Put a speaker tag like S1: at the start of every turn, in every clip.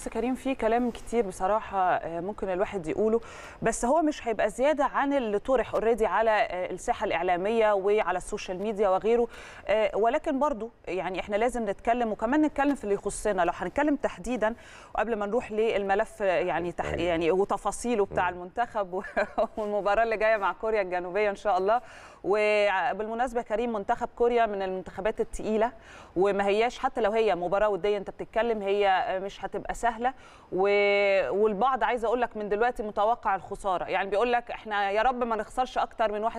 S1: بس كريم في كلام كتير بصراحه آه، ممكن الواحد يقوله بس هو مش هيبقى زياده عن اللي طرح اوريدي على آه، الساحه الاعلاميه وعلى السوشيال ميديا وغيره آه، ولكن برضو يعني احنا لازم نتكلم وكمان نتكلم في اللي يخصنا لو هنتكلم تحديدا وقبل ما نروح للملف يعني تح أيوة. يعني وتفاصيله بتاع أيوة. المنتخب والمباراه اللي جايه مع كوريا الجنوبيه ان شاء الله وبالمناسبه كريم منتخب كوريا من المنتخبات الثقيله وما هياش حتى لو هي مباراه وديه انت بتتكلم هي مش هتبقى سهله سهله و... والبعض عايزه اقول لك من دلوقتي متوقع الخساره يعني بيقول لك احنا يا رب ما نخسرش اكتر من 1-0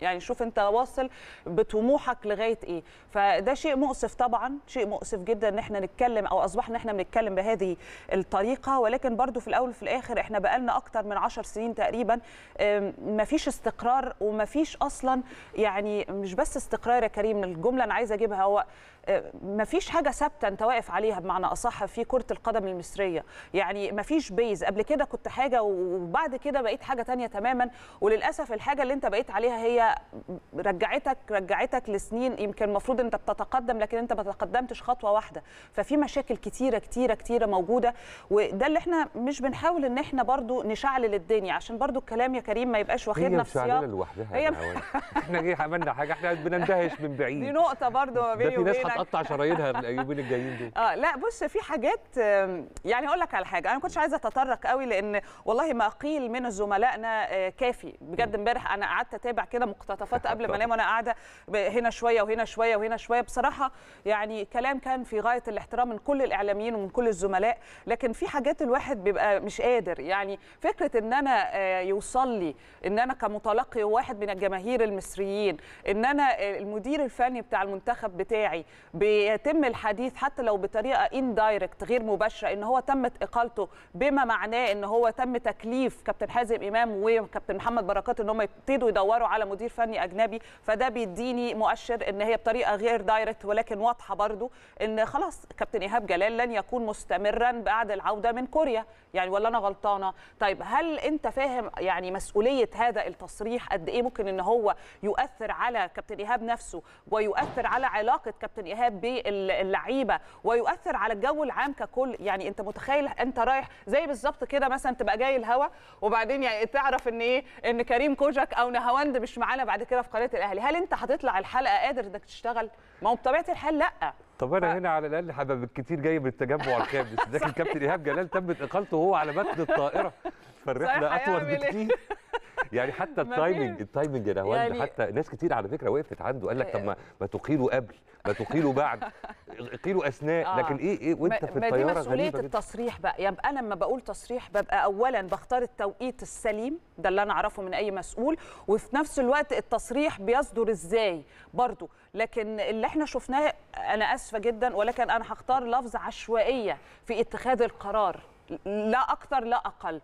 S1: يعني شوف انت واصل بطموحك لغايه ايه فده شيء مؤسف طبعا شيء مؤسف جدا ان احنا نتكلم او اصبحنا احنا بنتكلم بهذه الطريقه ولكن برضو في الاول وفي الاخر احنا بقالنا اكتر من 10 سنين تقريبا ما فيش استقرار وما فيش اصلا يعني مش بس استقرار يا كريم الجمله انا عايزه اجيبها هو ما فيش حاجه ثابته انت واقف عليها بمعنى اصح في كره القدم المصريه المصريه يعني ما فيش بيز قبل كده كنت حاجه وبعد كده بقيت حاجه تانية تماما وللاسف الحاجه اللي انت بقيت عليها هي رجعتك رجعتك لسنين يمكن المفروض انت بتتقدم لكن انت ما تقدمتش خطوه واحده ففي مشاكل كتيره كتيره كتيره موجوده وده اللي احنا مش بنحاول ان احنا برضو نشعلل الدنيا عشان برضو الكلام يا كريم ما يبقاش واخدنا في سياق هي
S2: لوحدها هي احنا جاي عملنا حاجه احنا بنندهش من بعيد دي
S1: نقطه برضو ما بيني وبينك في ناس هتقطع
S2: شرايينها الايوبين الجايين دول
S1: اه لا بص في حاجات يعني اقول لك على حاجه انا ما كنتش عايزه اتطرق قوي لان والله ما قيل من زملائنا آه، كافي بجد امبارح انا قعدت اتابع كده مقتطفات قبل ما انام وانا قاعده هنا شويه وهنا شويه وهنا شويه بصراحه يعني كلام كان في غايه الاحترام من كل الاعلاميين ومن كل الزملاء لكن في حاجات الواحد بيبقى مش قادر يعني فكره ان انا آه، يوصل لي ان انا كمتلقي واحد من الجماهير المصريين ان انا آه، المدير الفني بتاع المنتخب بتاعي بيتم الحديث حتى لو بطريقه اندايركت غير مباشره ان هو تمت اقالته بما معناه ان هو تم تكليف كابتن حازم امام وكابتن محمد بركات ان هم يبتدوا يدوروا على مدير فني اجنبي فده بيديني مؤشر ان هي بطريقه غير دايركت ولكن واضحه برضو ان خلاص كابتن ايهاب جلال لن يكون مستمرا بعد العوده من كوريا يعني ولا انا غلطانه طيب هل انت فاهم يعني مسؤوليه هذا التصريح قد ايه ممكن ان هو يؤثر على كابتن ايهاب نفسه ويؤثر على علاقه كابتن ايهاب باللعيبه ويؤثر على الجو العام ككل يعني انت انت متخيل انت رايح زي بالظبط كده مثلا تبقى جاي الهوا وبعدين يعني تعرف ان ايه ان كريم كوجك او نهاوند مش معانا بعد كده في قناه الاهلي هل انت هتطلع الحلقه قادر انك تشتغل ما هو بطبيعه الحال لا
S2: طب انا ف... هنا على الاقل هبقى بالكتير جاي بالتجمع الخامس لكن كابتن ايهاب جلال تمت اقالته وهو على متن الطائره فالرحله اطول إيه؟ بكتير يعني حتى التايمنج التايمنج يا نهوان يعني حتى ناس كتير على فكره وقفت عنده قال لك طب ما ما تقيله قبل ما تقيله بعد قيله اثناء آه. لكن ايه ايه وانت في الطياره ما دي مسؤوليه
S1: التصريح بقى يبقى يعني انا لما بقول تصريح ببقى اولا بختار التوقيت السليم ده اللي انا اعرفه من اي مسؤول وفي نفس الوقت التصريح بيصدر ازاي برضه لكن اللي احنا شفناه انا اسفه جدا ولكن انا هختار لفظ عشوائيه في اتخاذ القرار لا اكثر لا اقل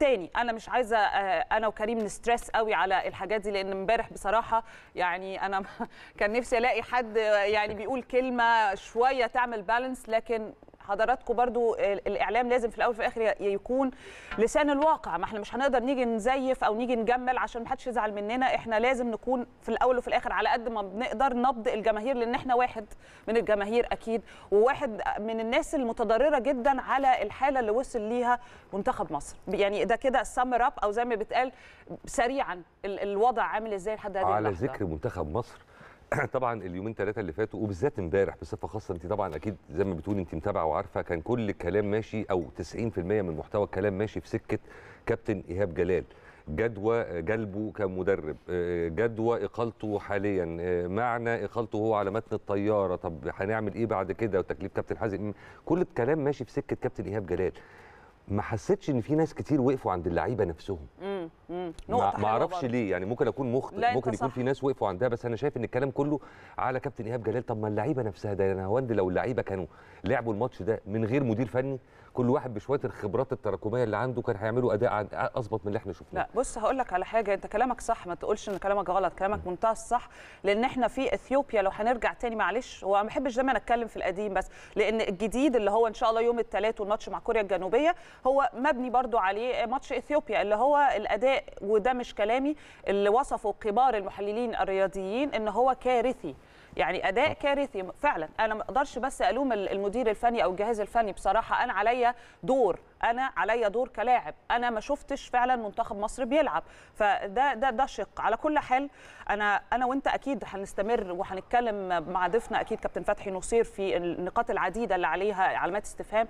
S1: تاني انا مش عايزه آه، انا وكريم نستريس قوي على الحاجات دي لان امبارح بصراحه يعني انا كان نفسي الاقي حد يعني بيقول كلمه شويه تعمل بالانس لكن حضراتكم برضو الاعلام لازم في الاول وفي الاخر يكون لسان الواقع ما احنا مش هنقدر نيجي نزيف او نيجي نجمل عشان ما حدش يزعل مننا احنا لازم نكون في الاول وفي الاخر على قد ما بنقدر نبض الجماهير لان احنا واحد من الجماهير اكيد وواحد من الناس المتضرره جدا على الحاله اللي وصل ليها منتخب مصر يعني ده كده سامر اب او زي ما بيتقال سريعا الوضع عامل ازاي لحد هذه اللحظه على ذكر
S2: منتخب مصر طبعا اليومين ثلاثه اللي فاتوا وبالذات امبارح بصفه خاصه انت طبعا اكيد زي ما بتقولي انت متابعه وعارفه كان كل الكلام ماشي او 90% من محتوى الكلام ماشي في سكه كابتن ايهاب جلال جدوى جلبه كمدرب آه، جدوى اقالته حاليا آه، معنى اقالته هو على متن الطياره طب هنعمل ايه بعد كده وتكليف كابتن حازم كل الكلام ماشي في سكه كابتن ايهاب جلال ما حسيتش ان في ناس كتير وقفوا عند اللعيبه نفسهم
S1: امم نقطه
S2: ما اعرفش ليه يعني ممكن اكون مخطئ ممكن يكون صح. في ناس وقفوا عندها بس انا شايف ان الكلام كله على كابتن ايهاب جلال طب ما اللعيبه نفسها ده انا هوند لو اللعيبه كانوا لعبوا الماتش ده من غير مدير فني كل واحد بشويه الخبرات التراكميه اللي عنده كان هيعملوا اداء اظبط من اللي احنا شفناه
S1: لا بص هقول لك على حاجه انت كلامك صح ما تقولش ان كلامك غلط كلامك منتهى الصح لان احنا في اثيوبيا لو هنرجع تاني معلش هو ما بحبش دايما اتكلم في القديم بس لان الجديد اللي هو ان شاء الله يوم الثلاث والماتش مع كوريا الجنوبيه هو مبني برده عليه ماتش اثيوبيا اللي هو الاداء وده مش كلامي اللي وصفه كبار المحللين الرياضيين ان هو كارثي يعني اداء آه. كارثي فعلا انا ما اقدرش بس الوم المدير الفني او الجهاز الفني بصراحه انا عليا دور انا عليا دور كلاعب انا ما شفتش فعلا منتخب مصر بيلعب فده ده ده شق على كل حال انا انا وانت اكيد هنستمر وهنتكلم مع ضيفنا اكيد كابتن فتحي نصير في النقاط العديده اللي عليها علامات استفهام